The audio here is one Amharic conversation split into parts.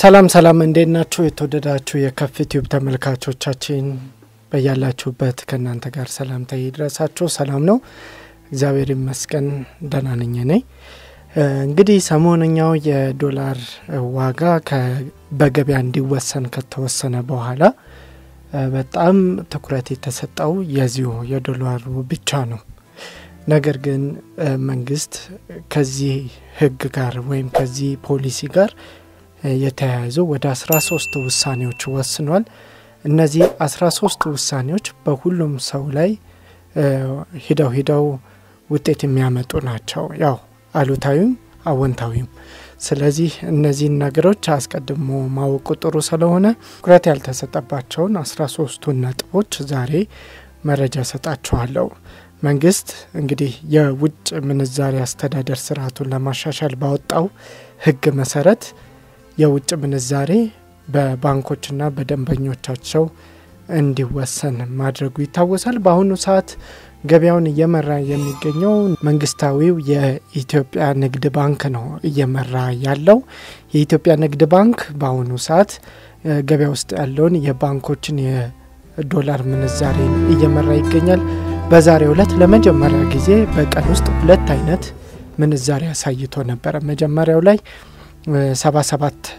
ሰላም ሰላም፣ እንዴት ናችሁ? የተወደዳችሁ የከፍ ቲዩብ ተመልካቾቻችን በያላችሁበት ከእናንተ ጋር ሰላምታ ይድረሳችሁ። ሰላም ነው፣ እግዚአብሔር ይመስገን፣ ደህና ነኝ። እኔ እንግዲህ ሰሞነኛው የዶላር ዋጋ በገበያ እንዲወሰን ከተወሰነ በኋላ በጣም ትኩረት የተሰጠው የዚሁ የዶላሩ ብቻ ነው። ነገር ግን መንግስት ከዚህ ህግ ጋር ወይም ከዚህ ፖሊሲ ጋር የተያያዙ ወደ 13 ውሳኔዎች ወስኗል። እነዚህ 13 ውሳኔዎች በሁሉም ሰው ላይ ሂደው ሂደው ውጤት የሚያመጡ ናቸው፣ ያው አሉታዊም አወንታዊም። ስለዚህ እነዚህን ነገሮች አስቀድሞ ማወቁ ጥሩ ስለሆነ ትኩረት ያልተሰጠባቸውን 13ቱን ነጥቦች ዛሬ መረጃ ሰጣችኋለሁ። መንግስት እንግዲህ የውጭ ምንዛሪ አስተዳደር ስርዓቱን ለማሻሻል ባወጣው ህግ መሰረት የውጭ ምንዛሬ በባንኮችና በደንበኞቻቸው እንዲወሰን ማድረጉ ይታወሳል። በአሁኑ ሰዓት ገበያውን እየመራ የሚገኘው መንግስታዊው የኢትዮጵያ ንግድ ባንክ ነው እየመራ ያለው። የኢትዮጵያ ንግድ ባንክ በአሁኑ ሰዓት ገበያ ውስጥ ያለውን የባንኮችን የዶላር ምንዛሬ እየመራ ይገኛል። በዛሬው ዕለት ለመጀመሪያ ጊዜ በቀን ውስጥ ሁለት አይነት ምንዛሬ አሳይቶ ነበረ። መጀመሪያው ላይ 77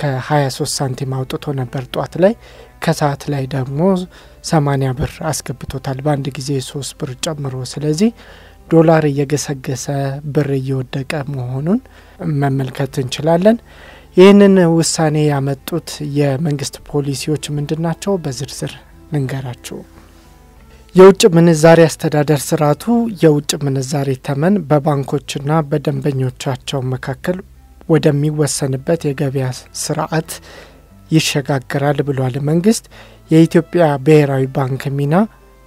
ከ23 ሳንቲም አውጥቶ ነበር ጧት ላይ። ከሰዓት ላይ ደግሞ 80 ብር አስገብቶታል በአንድ ጊዜ 3 ብር ጨምሮ። ስለዚህ ዶላር እየገሰገሰ ብር እየወደቀ መሆኑን መመልከት እንችላለን። ይህንን ውሳኔ ያመጡት የመንግስት ፖሊሲዎች ምንድን ናቸው? በዝርዝር ልንገራችሁ። የውጭ ምንዛሬ አስተዳደር ስርዓቱ የውጭ ምንዛሬ ተመን በባንኮችና በደንበኞቻቸው መካከል ወደሚወሰንበት የገበያ ስርዓት ይሸጋግራል ብሏል። መንግስት የኢትዮጵያ ብሔራዊ ባንክ ሚና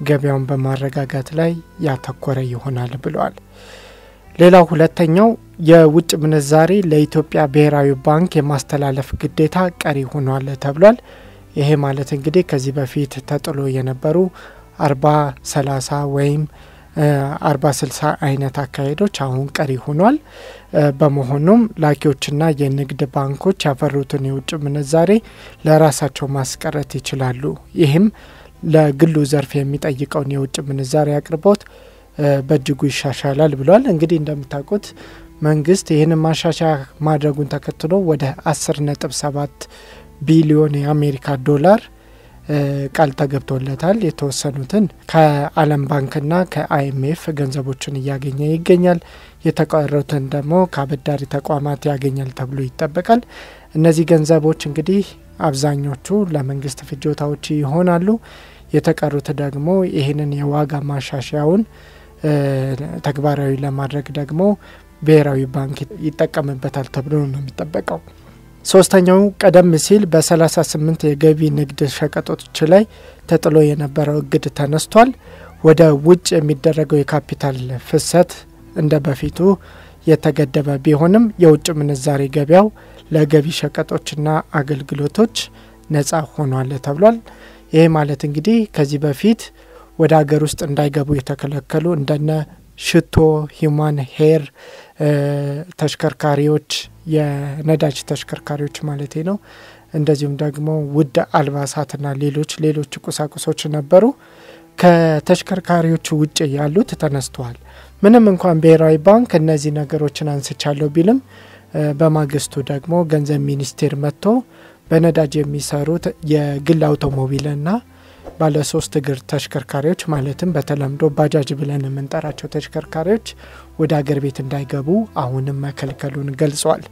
ገበያውን በማረጋጋት ላይ ያተኮረ ይሆናል ብሏል። ሌላው ሁለተኛው የውጭ ምንዛሬ ለኢትዮጵያ ብሔራዊ ባንክ የማስተላለፍ ግዴታ ቀሪ ሆኗል ተብሏል። ይሄ ማለት እንግዲህ ከዚህ በፊት ተጥሎ የነበሩ አርባ ሰላሳ ወይም አርባ ስልሳ አይነት አካሄዶች አሁን ቀሪ ሆኗል። በመሆኑም ላኪዎችና የንግድ ባንኮች ያፈሩትን የውጭ ምንዛሬ ለራሳቸው ማስቀረት ይችላሉ። ይህም ለግሉ ዘርፍ የሚጠይቀውን የውጭ ምንዛሬ አቅርቦት በእጅጉ ይሻሻላል ብሏል። እንግዲህ እንደምታውቁት መንግስት ይህንን ማሻሻያ ማድረጉን ተከትሎ ወደ አስር ነጥብ ሰባት ቢሊዮን የአሜሪካ ዶላር ቃል ተገብቶለታል። የተወሰኑትን ከዓለም ባንክና ከአይኤምኤፍ ገንዘቦችን እያገኘ ይገኛል። የተቀሩትን ደግሞ ከአበዳሪ ተቋማት ያገኛል ተብሎ ይጠበቃል። እነዚህ ገንዘቦች እንግዲህ አብዛኞቹ ለመንግስት ፍጆታዎች ይሆናሉ። የተቀሩት ደግሞ ይህንን የዋጋ ማሻሻያውን ተግባራዊ ለማድረግ ደግሞ ብሔራዊ ባንክ ይጠቀምበታል ተብሎ ነው የሚጠበቀው። ሶስተኛው ቀደም ሲል በ38 የገቢ ንግድ ሸቀጦች ላይ ተጥሎ የነበረው እግድ ተነስቷል። ወደ ውጭ የሚደረገው የካፒታል ፍሰት እንደ በፊቱ የተገደበ ቢሆንም የውጭ ምንዛሬ ገበያው ለገቢ ሸቀጦችና አገልግሎቶች ነጻ ሆኗል ተብሏል። ይሄ ማለት እንግዲህ ከዚህ በፊት ወደ ሀገር ውስጥ እንዳይገቡ የተከለከሉ እንደነ ሽቶ፣ ሂማን ሄር ተሽከርካሪዎች፣ የነዳጅ ተሽከርካሪዎች ማለት ነው። እንደዚሁም ደግሞ ውድ አልባሳትና ሌሎች ሌሎች ቁሳቁሶች ነበሩ። ከተሽከርካሪዎች ውጭ ያሉት ተነስተዋል። ምንም እንኳን ብሔራዊ ባንክ እነዚህ ነገሮችን አንስቻለሁ ቢልም በማግስቱ ደግሞ ገንዘብ ሚኒስቴር መጥቶ በነዳጅ የሚሰሩት የግል አውቶሞቢልና ባለሶስት እግር ተሽከርካሪዎች ማለትም በተለምዶ ባጃጅ ብለን የምንጠራቸው ተሽከርካሪዎች ወደ አገር ቤት እንዳይገቡ አሁንም መከልከሉን ገልጿል።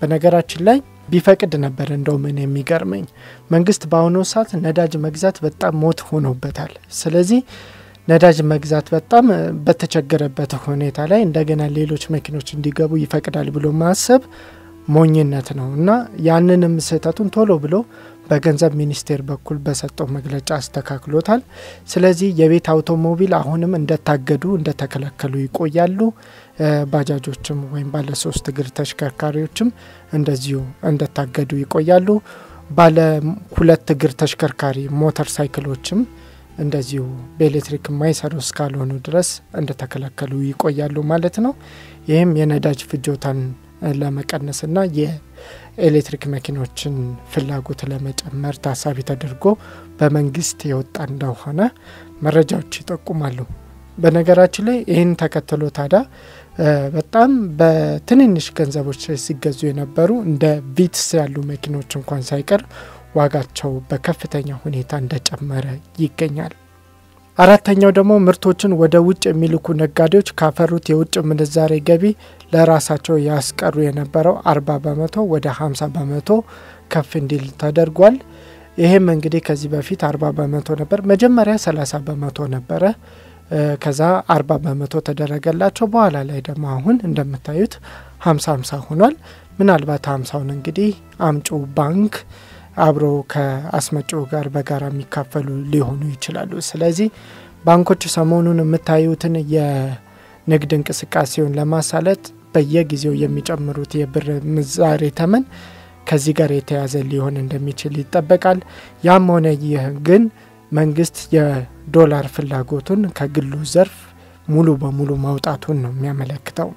በነገራችን ላይ ቢፈቅድ ነበር እንደው ምን የሚገርመኝ መንግስት በአሁኑ ሰዓት ነዳጅ መግዛት በጣም ሞት ሆኖበታል። ስለዚህ ነዳጅ መግዛት በጣም በተቸገረበት ሁኔታ ላይ እንደገና ሌሎች መኪኖች እንዲገቡ ይፈቅዳል ብሎ ማሰብ ሞኝነት ነው እና ያንንም ስህተቱን ቶሎ ብሎ በገንዘብ ሚኒስቴር በኩል በሰጠው መግለጫ አስተካክሎታል። ስለዚህ የቤት አውቶሞቢል አሁንም እንደታገዱ እንደተከለከሉ ይቆያሉ። ባጃጆችም ወይም ባለሶስት እግር ተሽከርካሪዎችም እንደዚሁ እንደታገዱ ይቆያሉ። ባለ ሁለት እግር ተሽከርካሪ ሞተር ሳይክሎችም እንደዚሁ በኤሌክትሪክ ማይሰሩ እስካልሆኑ ድረስ እንደተከለከሉ ይቆያሉ ማለት ነው። ይህም የነዳጅ ፍጆታን ለመቀነስና የኤሌክትሪክ መኪኖችን ፍላጎት ለመጨመር ታሳቢ ተደርጎ በመንግስት የወጣ እንደሆነ መረጃዎች ይጠቁማሉ። በነገራችን ላይ ይህን ተከትሎ ታዲያ በጣም በትንንሽ ገንዘቦች ሲገዙ የነበሩ እንደ ቪትስ ያሉ መኪኖች እንኳን ሳይቀር ዋጋቸው በከፍተኛ ሁኔታ እንደጨመረ ይገኛል። አራተኛው ደግሞ ምርቶችን ወደ ውጭ የሚልኩ ነጋዴዎች ካፈሩት የውጭ ምንዛሬ ገቢ ለራሳቸው ያስቀሩ የነበረው አርባ በመቶ ወደ ሀምሳ በመቶ ከፍ እንዲል ተደርጓል። ይህም እንግዲህ ከዚህ በፊት አርባ በመቶ ነበር፣ መጀመሪያ ሰላሳ በመቶ ነበረ። ከዛ አርባ በመቶ ተደረገላቸው። በኋላ ላይ ደግሞ አሁን እንደምታዩት ሀምሳ ሀምሳ ሆኗል። ምናልባት ሀምሳውን እንግዲህ አምጪው ባንክ አብሮ ከአስመጪው ጋር በጋራ የሚካፈሉ ሊሆኑ ይችላሉ። ስለዚህ ባንኮች ሰሞኑን የምታዩትን የንግድ እንቅስቃሴውን ለማሳለጥ በየጊዜው የሚጨምሩት የብር ምንዛሬ ተመን ከዚህ ጋር የተያዘ ሊሆን እንደሚችል ይጠበቃል። ያም ሆነ ይህ ግን መንግስት የዶላር ፍላጎቱን ከግሉ ዘርፍ ሙሉ በሙሉ ማውጣቱን ነው የሚያመለክተው።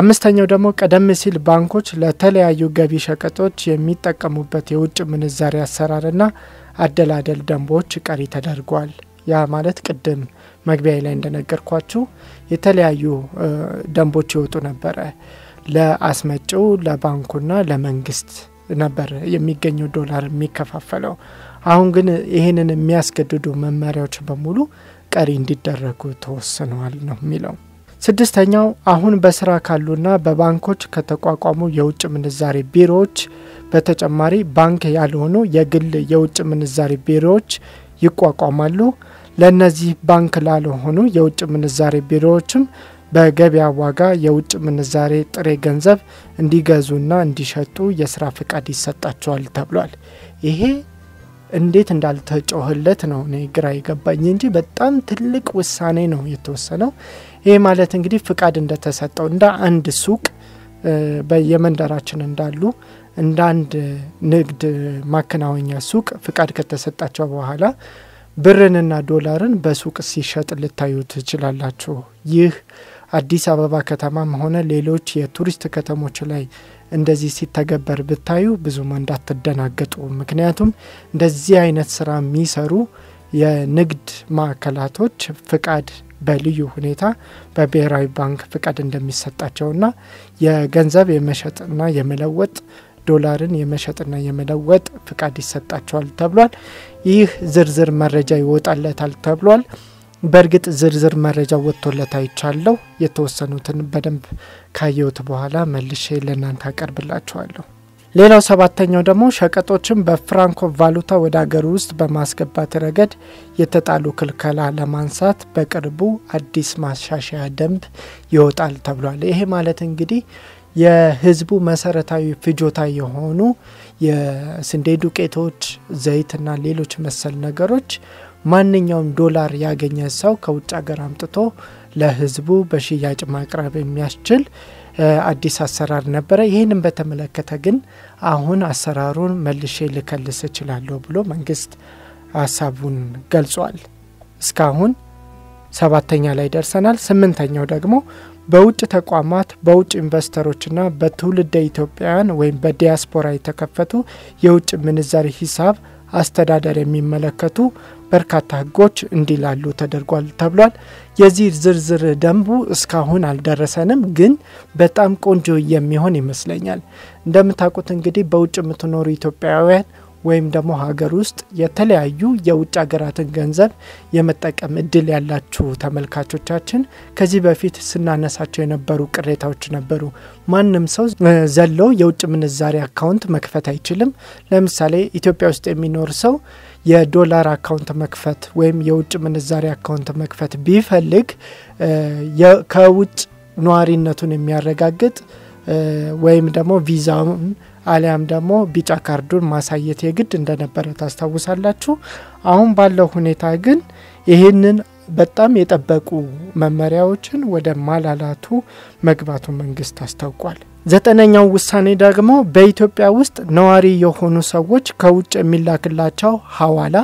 አምስተኛው ደግሞ ቀደም ሲል ባንኮች ለተለያዩ ገቢ ሸቀጦች የሚጠቀሙበት የውጭ ምንዛሪ አሰራርና አደላደል ደንቦች ቀሪ ተደርጓል። ያ ማለት ቅድም መግቢያ ላይ እንደነገርኳችሁ የተለያዩ ደንቦች ይወጡ ነበረ። ለአስመጪው ለባንኩና ለመንግስት ነበር የሚገኘው ዶላር የሚከፋፈለው። አሁን ግን ይህንን የሚያስገድዱ መመሪያዎች በሙሉ ቀሪ እንዲደረጉ ተወስነዋል ነው የሚለው። ስድስተኛው አሁን በስራ ካሉና በባንኮች ከተቋቋሙ የውጭ ምንዛሬ ቢሮዎች በተጨማሪ ባንክ ያልሆኑ የግል የውጭ ምንዛሬ ቢሮዎች ይቋቋማሉ። ለእነዚህ ባንክ ላልሆኑ የውጭ ምንዛሬ ቢሮዎችም በገበያ ዋጋ የውጭ ምንዛሬ ጥሬ ገንዘብ እንዲገዙና እንዲሸጡ የስራ ፍቃድ ይሰጣቸዋል ተብሏል። ይሄ እንዴት እንዳልተጮህለት ነው እኔ ግራ የገባኝ እንጂ በጣም ትልቅ ውሳኔ ነው የተወሰነው። ይህ ማለት እንግዲህ ፍቃድ እንደተሰጠው እንደ አንድ ሱቅ በየመንደራችን እንዳሉ እንደ አንድ ንግድ ማከናወኛ ሱቅ ፍቃድ ከተሰጣቸው በኋላ ብርንና ዶላርን በሱቅ ሲሸጥ ልታዩ ትችላላችሁ። ይህ አዲስ አበባ ከተማም ሆነ ሌሎች የቱሪስት ከተሞች ላይ እንደዚህ ሲተገበር ብታዩ ብዙም እንዳትደናገጡ። ምክንያቱም እንደዚህ አይነት ስራ የሚሰሩ የንግድ ማዕከላቶች ፍቃድ በልዩ ሁኔታ በብሔራዊ ባንክ ፍቃድ እንደሚሰጣቸውና የገንዘብ የመሸጥና የመለወጥ ዶላርን የመሸጥና የመለወጥ ፍቃድ ይሰጣቸዋል ተብሏል። ይህ ዝርዝር መረጃ ይወጣለታል ተብሏል። በእርግጥ ዝርዝር መረጃ ወጥቶለት አይቻለሁ። የተወሰኑትን በደንብ ካየሁት በኋላ መልሼ ለእናንተ አቀርብላችኋለሁ። ሌላው ሰባተኛው ደግሞ ሸቀጦችን በፍራንኮ ቫሉታ ወደ አገር ውስጥ በማስገባት ረገድ የተጣሉ ክልከላ ለማንሳት በቅርቡ አዲስ ማሻሻያ ደንብ ይወጣል ተብሏል። ይሄ ማለት እንግዲህ የህዝቡ መሰረታዊ ፍጆታ የሆኑ የስንዴ ዱቄቶች፣ ዘይትና ሌሎች መሰል ነገሮች ማንኛውም ዶላር ያገኘ ሰው ከውጭ ሀገር አምጥቶ ለህዝቡ በሽያጭ ማቅረብ የሚያስችል አዲስ አሰራር ነበረ። ይህንም በተመለከተ ግን አሁን አሰራሩን መልሼ ልከልስ እችላለሁ ብሎ መንግስት ሀሳቡን ገልጿል። እስካሁን ሰባተኛ ላይ ደርሰናል። ስምንተኛው ደግሞ በውጭ ተቋማት በውጭ ኢንቨስተሮችና በትውልደ ኢትዮጵያውያን ወይም በዲያስፖራ የተከፈቱ የውጭ ምንዛሪ ሂሳብ አስተዳደር የሚመለከቱ በርካታ ህጎች እንዲላሉ ተደርጓል ተብሏል። የዚህ ዝርዝር ደንቡ እስካሁን አልደረሰንም፣ ግን በጣም ቆንጆ የሚሆን ይመስለኛል። እንደምታውቁት እንግዲህ በውጭ የምትኖሩ ኢትዮጵያውያን ወይም ደግሞ ሀገር ውስጥ የተለያዩ የውጭ ሀገራትን ገንዘብ የመጠቀም እድል ያላችሁ ተመልካቾቻችን ከዚህ በፊት ስናነሳቸው የነበሩ ቅሬታዎች ነበሩ። ማንም ሰው ዘለው የውጭ ምንዛሪ አካውንት መክፈት አይችልም። ለምሳሌ ኢትዮጵያ ውስጥ የሚኖር ሰው የዶላር አካውንት መክፈት ወይም የውጭ ምንዛሪ አካውንት መክፈት ቢፈልግ ከውጭ ነዋሪነቱን የሚያረጋግጥ ወይም ደግሞ ቪዛውን አሊያም ደግሞ ቢጫ ካርዱን ማሳየት የግድ እንደነበረ ታስታውሳላችሁ። አሁን ባለው ሁኔታ ግን ይህንን በጣም የጠበቁ መመሪያዎችን ወደ ማላላቱ መግባቱ መንግስት አስታውቋል። ዘጠነኛው ውሳኔ ደግሞ በኢትዮጵያ ውስጥ ነዋሪ የሆኑ ሰዎች ከውጭ የሚላክላቸው ሀዋላ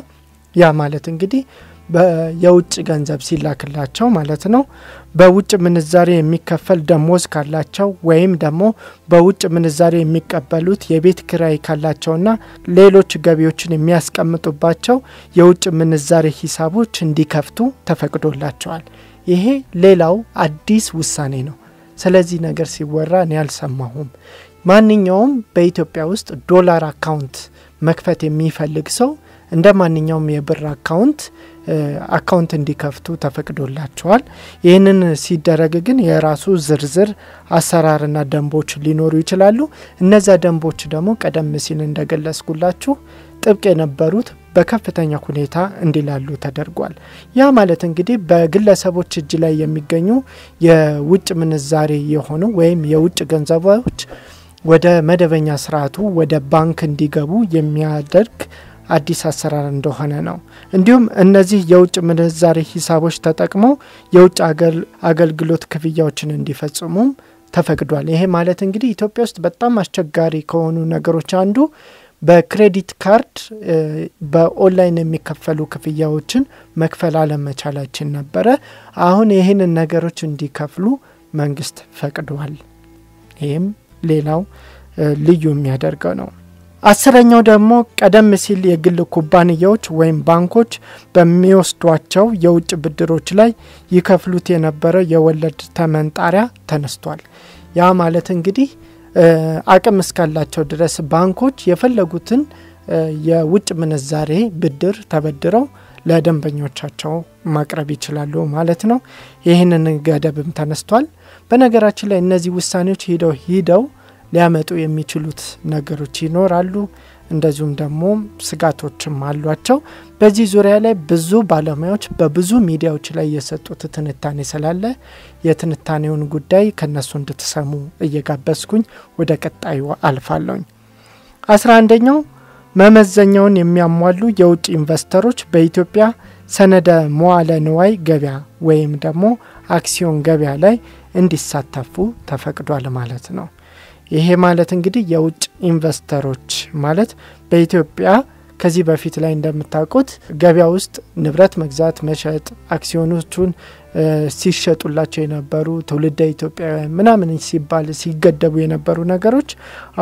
ያ ማለት እንግዲህ የውጭ ገንዘብ ሲላክላቸው ማለት ነው። በውጭ ምንዛሬ የሚከፈል ደሞዝ ካላቸው ወይም ደግሞ በውጭ ምንዛሬ የሚቀበሉት የቤት ክራይ ካላቸውና ሌሎች ገቢዎችን የሚያስቀምጡባቸው የውጭ ምንዛሬ ሂሳቦች እንዲከፍቱ ተፈቅዶላቸዋል። ይሄ ሌላው አዲስ ውሳኔ ነው። ስለዚህ ነገር ሲወራ እኔ አልሰማሁም። ማንኛውም በኢትዮጵያ ውስጥ ዶላር አካውንት መክፈት የሚፈልግ ሰው እንደ ማንኛውም የብር አካውንት አካውንት እንዲከፍቱ ተፈቅዶላቸዋል። ይህንን ሲደረግ ግን የራሱ ዝርዝር አሰራርና ደንቦች ሊኖሩ ይችላሉ። እነዚያ ደንቦች ደግሞ ቀደም ሲል እንደገለጽኩላችሁ ጥብቅ የነበሩት በከፍተኛ ሁኔታ እንዲላሉ ተደርጓል። ያ ማለት እንግዲህ በግለሰቦች እጅ ላይ የሚገኙ የውጭ ምንዛሬ የሆኑ ወይም የውጭ ገንዘቦች ወደ መደበኛ ስርዓቱ ወደ ባንክ እንዲገቡ የሚያደርግ አዲስ አሰራር እንደሆነ ነው። እንዲሁም እነዚህ የውጭ ምንዛሬ ሂሳቦች ተጠቅመው የውጭ አገልግሎት ክፍያዎችን እንዲፈጽሙም ተፈቅዷል። ይሄ ማለት እንግዲህ ኢትዮጵያ ውስጥ በጣም አስቸጋሪ ከሆኑ ነገሮች አንዱ በክሬዲት ካርድ በኦንላይን የሚከፈሉ ክፍያዎችን መክፈል አለመቻላችን ነበረ። አሁን ይህንን ነገሮች እንዲከፍሉ መንግስት ፈቅዷል። ይህም ሌላው ልዩ የሚያደርገው ነው። አስረኛው ደግሞ ቀደም ሲል የግል ኩባንያዎች ወይም ባንኮች በሚወስዷቸው የውጭ ብድሮች ላይ ይከፍሉት የነበረ የወለድ ተመንጣሪያ ተነስቷል። ያ ማለት እንግዲህ አቅም እስካላቸው ድረስ ባንኮች የፈለጉትን የውጭ ምንዛሬ ብድር ተበድረው ለደንበኞቻቸው ማቅረብ ይችላሉ ማለት ነው። ይህንን ገደብም ተነስቷል። በነገራችን ላይ እነዚህ ውሳኔዎች ሂደው ሂደው ሊያመጡ የሚችሉት ነገሮች ይኖራሉ። እንደዚሁም ደግሞ ስጋቶችም አሏቸው። በዚህ ዙሪያ ላይ ብዙ ባለሙያዎች በብዙ ሚዲያዎች ላይ የሰጡት ትንታኔ ስላለ የትንታኔውን ጉዳይ ከነሱ እንድትሰሙ እየጋበዝኩኝ ወደ ቀጣዩ አልፋለሁኝ። አስራ አንደኛው መመዘኛውን የሚያሟሉ የውጭ ኢንቨስተሮች በኢትዮጵያ ሰነደ መዋለ ንዋይ ገበያ ወይም ደግሞ አክሲዮን ገበያ ላይ እንዲሳተፉ ተፈቅዷል ማለት ነው። ይሄ ማለት እንግዲህ የውጭ ኢንቨስተሮች ማለት በኢትዮጵያ ከዚህ በፊት ላይ እንደምታውቁት ገበያ ውስጥ ንብረት መግዛት፣ መሸጥ፣ አክሲዮኖቹን ሲሸጡላቸው የነበሩ ትውልደ ኢትዮጵያውያን ምናምን ሲባል ሲገደቡ የነበሩ ነገሮች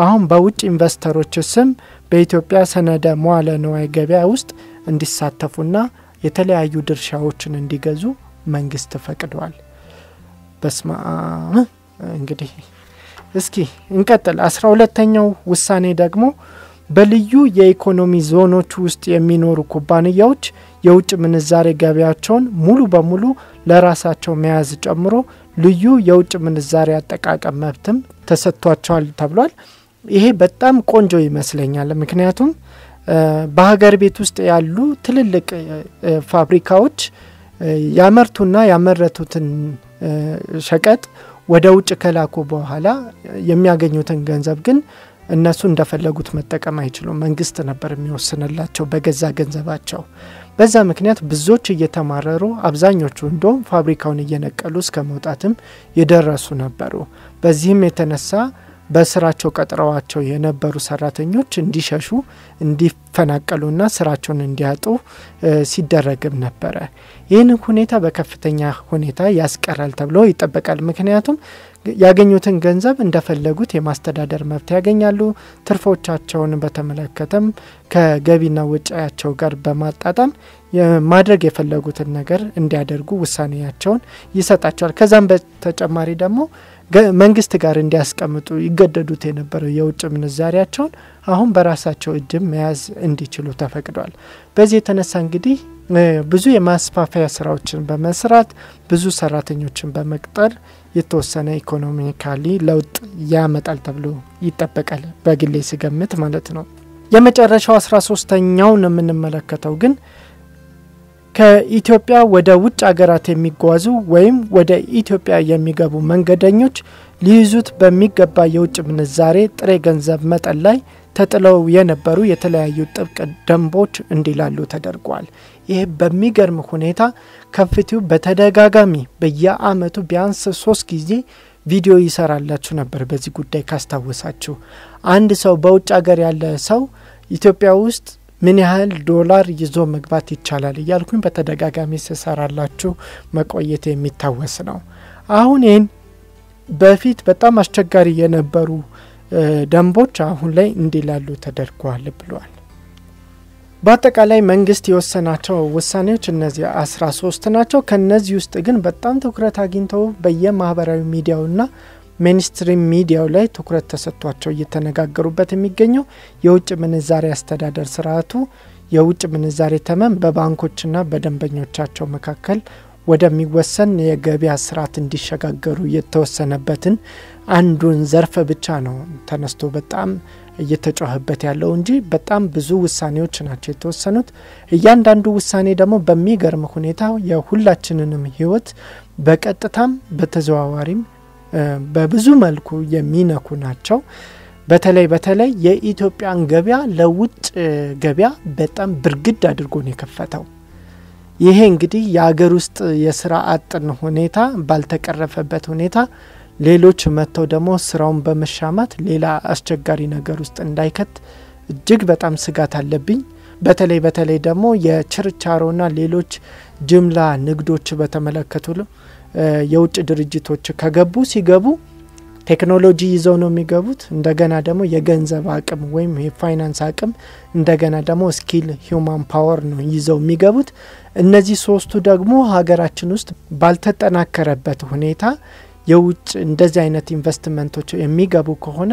አሁን በውጭ ኢንቨስተሮች ስም በኢትዮጵያ ሰነደ መዋለ ነዋይ ገበያ ውስጥ እንዲሳተፉና የተለያዩ ድርሻዎችን እንዲገዙ መንግስት ፈቅደዋል። በስማ እንግዲህ እስኪ እንቀጥል። አስራ ሁለተኛው ውሳኔ ደግሞ በልዩ የኢኮኖሚ ዞኖች ውስጥ የሚኖሩ ኩባንያዎች የውጭ ምንዛሬ ገበያቸውን ሙሉ በሙሉ ለራሳቸው መያዝ ጨምሮ ልዩ የውጭ ምንዛሬ አጠቃቀም መብትም ተሰጥቷቸዋል ተብሏል። ይሄ በጣም ቆንጆ ይመስለኛል። ምክንያቱም በሀገር ቤት ውስጥ ያሉ ትልልቅ ፋብሪካዎች ያመርቱና ያመረቱትን ሸቀጥ ወደ ውጭ ከላኩ በኋላ የሚያገኙትን ገንዘብ ግን እነሱ እንደፈለጉት መጠቀም አይችሉም። መንግስት ነበር የሚወስንላቸው በገዛ ገንዘባቸው። በዛ ምክንያት ብዙዎች እየተማረሩ አብዛኞቹ እንደውም ፋብሪካውን እየነቀሉ እስከ መውጣትም የደረሱ ነበሩ። በዚህም የተነሳ በስራቸው ቀጥረዋቸው የነበሩ ሰራተኞች እንዲሸሹ እንዲፈናቀሉና ስራቸውን እንዲያጡ ሲደረግም ነበረ። ይህን ሁኔታ በከፍተኛ ሁኔታ ያስቀራል ተብሎ ይጠበቃል። ምክንያቱም ያገኙትን ገንዘብ እንደፈለጉት የማስተዳደር መብት ያገኛሉ። ትርፎቻቸውን በተመለከተም ከገቢና ወጪያቸው ጋር በማጣጣም ማድረግ የፈለጉትን ነገር እንዲያደርጉ ውሳኔያቸውን ይሰጣቸዋል። ከዛም በተጨማሪ ደግሞ መንግስት ጋር እንዲያስቀምጡ ይገደዱት የነበረው የውጭ ምንዛሪያቸውን አሁን በራሳቸው እጅም መያዝ እንዲችሉ ተፈቅዷል። በዚህ የተነሳ እንግዲህ ብዙ የማስፋፊያ ስራዎችን በመስራት ብዙ ሰራተኞችን በመቅጠር የተወሰነ ኢኮኖሚካሊ ለውጥ ያመጣል ተብሎ ይጠበቃል። በግሌ ስገምት ማለት ነው። የመጨረሻው አስራ ሶስተኛውን የምንመለከተው ግን ከኢትዮጵያ ወደ ውጭ አገራት የሚጓዙ ወይም ወደ ኢትዮጵያ የሚገቡ መንገደኞች ሊይዙት በሚገባ የውጭ ምንዛሬ ጥሬ ገንዘብ መጠን ላይ ተጥለው የነበሩ የተለያዩ ጥብቅ ደንቦች እንዲላሉ ተደርጓል። ይህ በሚገርም ሁኔታ ከፍቲው በተደጋጋሚ በየአመቱ ቢያንስ ሶስት ጊዜ ቪዲዮ ይሰራላችሁ ነበር። በዚህ ጉዳይ ካስታወሳችሁ አንድ ሰው በውጭ ሀገር ያለ ሰው ኢትዮጵያ ውስጥ ምን ያህል ዶላር ይዞ መግባት ይቻላል እያልኩኝ በተደጋጋሚ ስሰራላችሁ መቆየት የሚታወስ ነው። አሁን ይህን በፊት በጣም አስቸጋሪ የነበሩ ደንቦች አሁን ላይ እንዲላሉ ተደርጓል ብሏል። በአጠቃላይ መንግስት የወሰናቸው ውሳኔዎች እነዚህ 13 ናቸው። ከነዚህ ውስጥ ግን በጣም ትኩረት አግኝተው በየማህበራዊ ሚዲያውና ሜንስትሪም ሚዲያው ላይ ትኩረት ተሰጥቷቸው እየተነጋገሩበት የሚገኘው የውጭ ምንዛሬ አስተዳደር ስርዓቱ የውጭ ምንዛሬ ተመን በባንኮችና በደንበኞቻቸው መካከል ወደሚወሰን የገበያ ስርዓት እንዲሸጋገሩ የተወሰነበትን አንዱን ዘርፍ ብቻ ነው ተነስቶ በጣም እየተጮህበት ያለው እንጂ በጣም ብዙ ውሳኔዎች ናቸው የተወሰኑት። እያንዳንዱ ውሳኔ ደግሞ በሚገርም ሁኔታ የሁላችንንም ሕይወት በቀጥታም በተዘዋዋሪም በብዙ መልኩ የሚነኩ ናቸው። በተለይ በተለይ የኢትዮጵያን ገበያ ለውጭ ገበያ በጣም ብርግድ አድርጎ ነው የከፈተው። ይሄ እንግዲህ የሀገር ውስጥ የስራ አጥን ሁኔታ ባልተቀረፈበት ሁኔታ ሌሎች መጥተው ደግሞ ስራውን በመሻማት ሌላ አስቸጋሪ ነገር ውስጥ እንዳይከት እጅግ በጣም ስጋት አለብኝ። በተለይ በተለይ ደግሞ የችርቻሮና ሌሎች ጅምላ ንግዶች በተመለከቱ የውጭ ድርጅቶች ከገቡ ሲገቡ ቴክኖሎጂ ይዘው ነው የሚገቡት። እንደገና ደግሞ የገንዘብ አቅም ወይም የፋይናንስ አቅም፣ እንደገና ደግሞ ስኪል፣ ሂማን ፓወር ነው ይዘው የሚገቡት። እነዚህ ሶስቱ ደግሞ ሀገራችን ውስጥ ባልተጠናከረበት ሁኔታ የውጭ እንደዚህ አይነት ኢንቨስትመንቶች የሚገቡ ከሆነ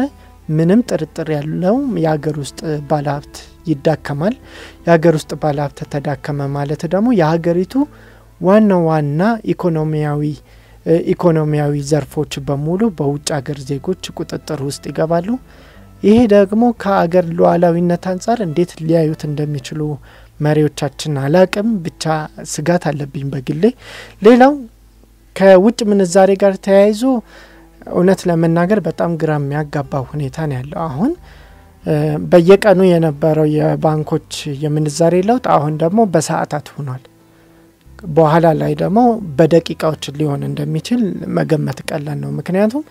ምንም ጥርጥር ያለው የሀገር ውስጥ ባለሀብት ይዳከማል። የሀገር ውስጥ ባለሀብት ተዳከመ ማለት ደግሞ የሀገሪቱ ዋና ዋና ኢኮኖሚያዊ ኢኮኖሚያዊ ዘርፎች በሙሉ በውጭ ሀገር ዜጎች ቁጥጥር ውስጥ ይገባሉ። ይሄ ደግሞ ከአገር ሉዓላዊነት አንጻር እንዴት ሊያዩት እንደሚችሉ መሪዎቻችን አላቅም። ብቻ ስጋት አለብኝ በግሌ። ሌላው ከውጭ ምንዛሬ ጋር ተያይዞ እውነት ለመናገር በጣም ግራ የሚያጋባ ሁኔታ ነው ያለው። አሁን በየቀኑ የነበረው የባንኮች የምንዛሬ ለውጥ አሁን ደግሞ በሰዓታት ሆኗል። በኋላ ላይ ደግሞ በደቂቃዎች ሊሆን እንደሚችል መገመት ቀላል ነው። ምክንያቱም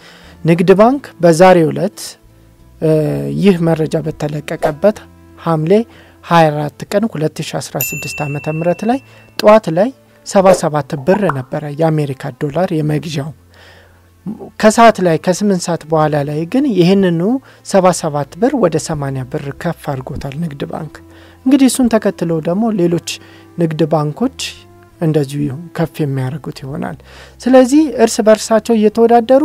ንግድ ባንክ በዛሬ ዕለት ይህ መረጃ በተለቀቀበት ሐምሌ 24 ቀን 2016 ዓ ም ላይ ጠዋት ላይ 77 ብር ነበረ የአሜሪካ ዶላር የመግዣው። ከሰዓት ላይ ከ8 ሰዓት በኋላ ላይ ግን ይህንኑ 77 ብር ወደ 80 ብር ከፍ አድርጎታል ንግድ ባንክ። እንግዲህ እሱን ተከትሎ ደግሞ ሌሎች ንግድ ባንኮች እንደዚሁ ከፍ የሚያደርጉት ይሆናል። ስለዚህ እርስ በርሳቸው እየተወዳደሩ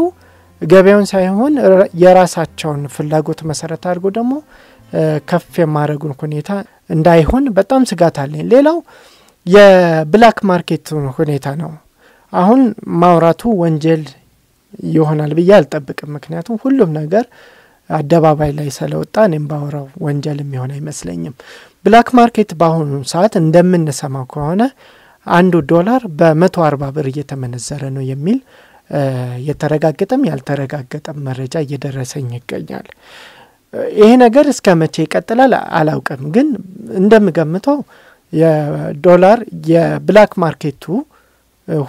ገበያውን ሳይሆን የራሳቸውን ፍላጎት መሰረት አድርጎ ደግሞ ከፍ የማድረጉን ሁኔታ እንዳይሆን በጣም ስጋት አለኝ። ሌላው የብላክ ማርኬት ሁኔታ ነው። አሁን ማውራቱ ወንጀል ይሆናል ብዬ አልጠብቅም። ምክንያቱም ሁሉም ነገር አደባባይ ላይ ስለወጣ እኔም ባወራው ወንጀል የሚሆን አይመስለኝም። ብላክ ማርኬት በአሁኑ ሰዓት እንደምንሰማው ከሆነ አንዱ ዶላር በ140 ብር እየተመነዘረ ነው የሚል የተረጋገጠም ያልተረጋገጠም መረጃ እየደረሰኝ ይገኛል። ይሄ ነገር እስከ መቼ ይቀጥላል አላውቅም፣ ግን እንደምገምተው የዶላር የብላክ ማርኬቱ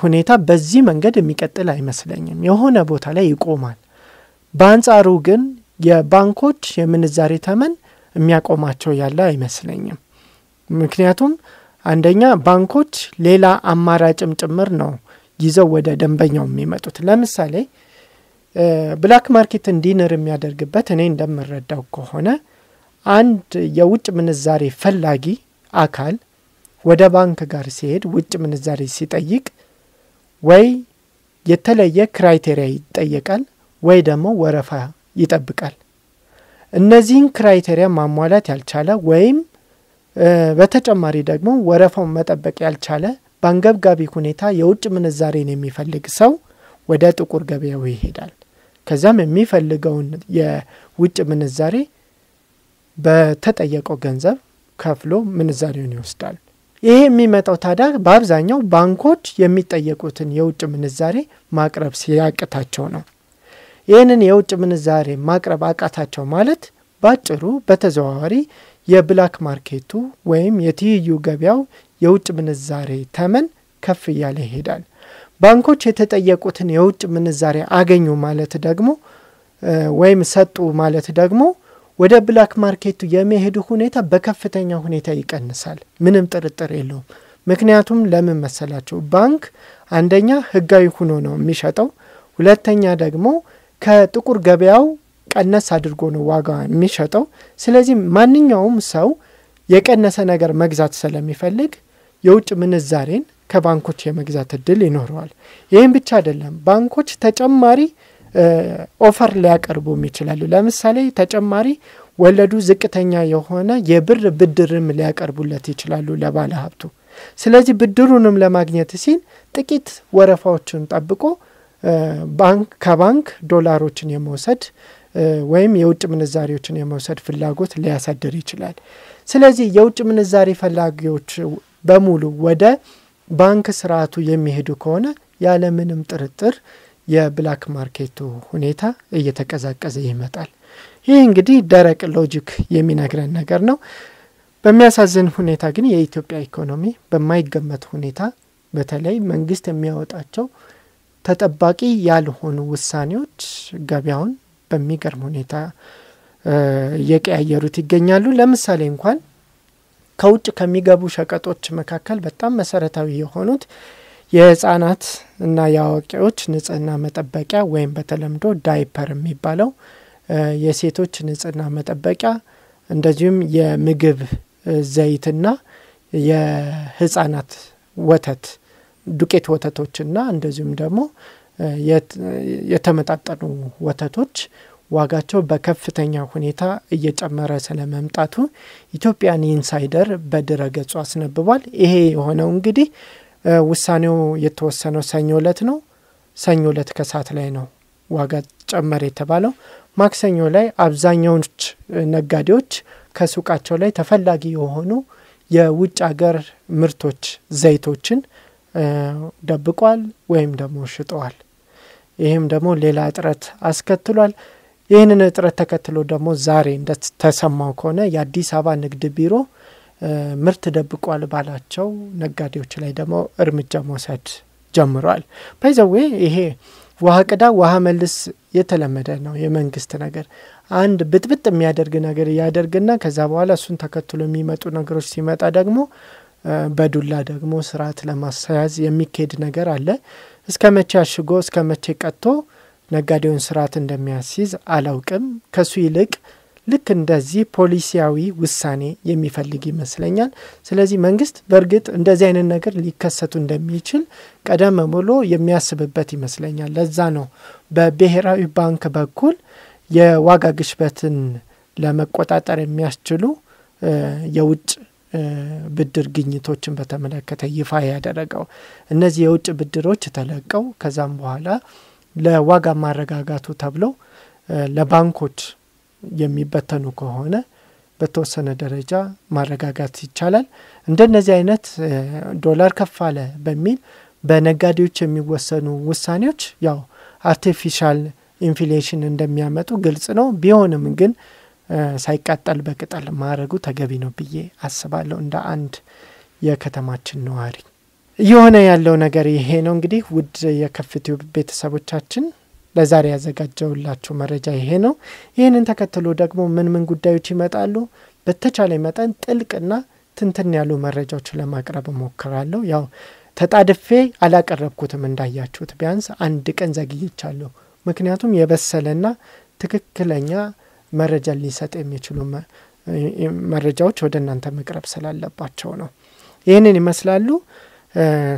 ሁኔታ በዚህ መንገድ የሚቀጥል አይመስለኝም። የሆነ ቦታ ላይ ይቆማል። በአንጻሩ ግን የባንኮች የምንዛሬ ተመን የሚያቆማቸው ያለ አይመስለኝም። ምክንያቱም አንደኛ ባንኮች ሌላ አማራጭም ጭምር ነው ይዘው ወደ ደንበኛው የሚመጡት። ለምሳሌ ብላክ ማርኬት እንዲንር የሚያደርግበት እኔ እንደምረዳው ከሆነ አንድ የውጭ ምንዛሬ ፈላጊ አካል ወደ ባንክ ጋር ሲሄድ ውጭ ምንዛሬ ሲጠይቅ ወይ የተለየ ክራይቴሪያ ይጠየቃል ወይ ደግሞ ወረፋ ይጠብቃል። እነዚህን ክራይቴሪያ ማሟላት ያልቻለ ወይም በተጨማሪ ደግሞ ወረፋውን መጠበቅ ያልቻለ በአንገብጋቢ ሁኔታ የውጭ ምንዛሬን የሚፈልግ ሰው ወደ ጥቁር ገበያው ይሄዳል። ከዚያም የሚፈልገውን የውጭ ምንዛሬ በተጠየቀው ገንዘብ ከፍሎ ምንዛሬውን ይወስዳል። ይሄ የሚመጣው ታዲያ በአብዛኛው ባንኮች የሚጠየቁትን የውጭ ምንዛሬ ማቅረብ ሲያቅታቸው ነው። ይህንን የውጭ ምንዛሬ ማቅረብ አቃታቸው ማለት ባጭሩ በተዘዋዋሪ የብላክ ማርኬቱ ወይም የትይዩ ገበያው የውጭ ምንዛሬ ተመን ከፍ እያለ ይሄዳል። ባንኮች የተጠየቁትን የውጭ ምንዛሬ አገኙ ማለት ደግሞ ወይም ሰጡ ማለት ደግሞ ወደ ብላክ ማርኬቱ የሚሄዱ ሁኔታ በከፍተኛ ሁኔታ ይቀንሳል። ምንም ጥርጥር የለውም። ምክንያቱም ለምን መሰላቸው? ባንክ አንደኛ ህጋዊ ሆኖ ነው የሚሸጠው፣ ሁለተኛ ደግሞ ከጥቁር ገበያው ቀነስ አድርጎ ነው ዋጋ የሚሸጠው። ስለዚህ ማንኛውም ሰው የቀነሰ ነገር መግዛት ስለሚፈልግ የውጭ ምንዛሬን ከባንኮች የመግዛት እድል ይኖረዋል። ይህም ብቻ አይደለም፣ ባንኮች ተጨማሪ ኦፈር ሊያቀርቡም ይችላሉ። ለምሳሌ ተጨማሪ ወለዱ ዝቅተኛ የሆነ የብር ብድርም ሊያቀርቡለት ይችላሉ ለባለ ሀብቱ። ስለዚህ ብድሩንም ለማግኘት ሲል ጥቂት ወረፋዎችን ጠብቆ ከባንክ ዶላሮችን የመውሰድ ወይም የውጭ ምንዛሬዎችን የመውሰድ ፍላጎት ሊያሳድር ይችላል። ስለዚህ የውጭ ምንዛሬ ፈላጊዎች በሙሉ ወደ ባንክ ስርዓቱ የሚሄዱ ከሆነ ያለምንም ጥርጥር የብላክ ማርኬቱ ሁኔታ እየተቀዛቀዘ ይመጣል። ይህ እንግዲህ ደረቅ ሎጂክ የሚነግረን ነገር ነው። በሚያሳዝን ሁኔታ ግን የኢትዮጵያ ኢኮኖሚ በማይገመት ሁኔታ በተለይ መንግስት የሚያወጣቸው ተጠባቂ ያልሆኑ ውሳኔዎች ገበያውን በሚገርም ሁኔታ እየቀያየሩት ይገኛሉ። ለምሳሌ እንኳን ከውጭ ከሚገቡ ሸቀጦች መካከል በጣም መሰረታዊ የሆኑት የህፃናት እና የአዋቂዎች ንጽህና መጠበቂያ ወይም በተለምዶ ዳይፐር የሚባለው የሴቶች ንጽህና መጠበቂያ እንደዚሁም የምግብ ዘይትና የህጻናት ወተት ዱቄት ወተቶችና እንደዚሁም ደግሞ የተመጣጠኑ ወተቶች ዋጋቸው በከፍተኛ ሁኔታ እየጨመረ ስለመምጣቱ ኢትዮጵያን ኢንሳይደር በድረገጹ አስነብቧል። ይሄ የሆነው እንግዲህ ውሳኔው የተወሰነው ሰኞ ዕለት ነው። ሰኞ ዕለት ከሰዓት ላይ ነው ዋጋ ጨመር የተባለው። ማክሰኞ ላይ አብዛኛዎች ነጋዴዎች ከሱቃቸው ላይ ተፈላጊ የሆኑ የውጭ ሀገር ምርቶች ዘይቶችን ደብቋል ወይም ደግሞ ሽጠዋል። ይህም ደግሞ ሌላ እጥረት አስከትሏል። ይህንን እጥረት ተከትሎ ደግሞ ዛሬ እንደተሰማው ከሆነ የአዲስ አበባ ንግድ ቢሮ ምርት ደብቋል ባላቸው ነጋዴዎች ላይ ደግሞ እርምጃ መውሰድ ጀምሯል። ባይዘዌ ይሄ ውሃ ቅዳ ውሃ መልስ የተለመደ ነው የመንግስት ነገር። አንድ ብጥብጥ የሚያደርግ ነገር እያደርግና ከዛ በኋላ እሱን ተከትሎ የሚመጡ ነገሮች ሲመጣ ደግሞ በዱላ ደግሞ ስርዓት ለማስያዝ የሚካሄድ ነገር አለ። እስከ መቼ አሽጎ እስከ መቼ ቀጥቶ ነጋዴውን ስርዓት እንደሚያስይዝ አላውቅም። ከሱ ይልቅ ልክ እንደዚህ ፖሊሲያዊ ውሳኔ የሚፈልግ ይመስለኛል። ስለዚህ መንግስት በእርግጥ እንደዚህ አይነት ነገር ሊከሰቱ እንደሚችል ቀደም ብሎ የሚያስብበት ይመስለኛል። ለዛ ነው በብሔራዊ ባንክ በኩል የዋጋ ግሽበትን ለመቆጣጠር የሚያስችሉ የውጭ ብድር ግኝቶችን በተመለከተ ይፋ ያደረገው። እነዚህ የውጭ ብድሮች ተለቀው ከዛም በኋላ ለዋጋ ማረጋጋቱ ተብለው ለባንኮች የሚበተኑ ከሆነ በተወሰነ ደረጃ ማረጋጋት ይቻላል። እንደነዚህ አይነት ዶላር ከፍ አለ በሚል በነጋዴዎች የሚወሰኑ ውሳኔዎች ያው አርቲፊሻል ኢንፍሌሽን እንደሚያመጡ ግልጽ ነው። ቢሆንም ግን ሳይቃጠል በቅጠል ማድረጉ ተገቢ ነው ብዬ አስባለሁ እንደ አንድ የከተማችን ነዋሪ። እየሆነ ያለው ነገር ይሄ ነው። እንግዲህ ውድ የከፍትው ቤተሰቦቻችን ለዛሬ ያዘጋጀውላቸው መረጃ ይሄ ነው። ይህንን ተከትሎ ደግሞ ምን ምን ጉዳዮች ይመጣሉ? በተቻለ መጠን ጥልቅና ትንትን ያሉ መረጃዎችን ለማቅረብ ሞክራለሁ ያው ተጣድፌ አላቀረብኩትም እንዳያችሁት፣ ቢያንስ አንድ ቀን ዘግይቻለሁ። ምክንያቱም የበሰለና ትክክለኛ መረጃ ሊሰጥ የሚችሉ መረጃዎች ወደ እናንተ መቅረብ ስላለባቸው ነው። ይህንን ይመስላሉ።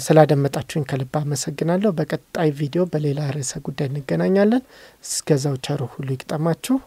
ስላደመጣችሁኝ ከልብ አመሰግናለሁ። በቀጣይ ቪዲዮ በሌላ ርዕሰ ጉዳይ እንገናኛለን። እስከዛው ቸሩ ሁሉ ይግጠማችሁ።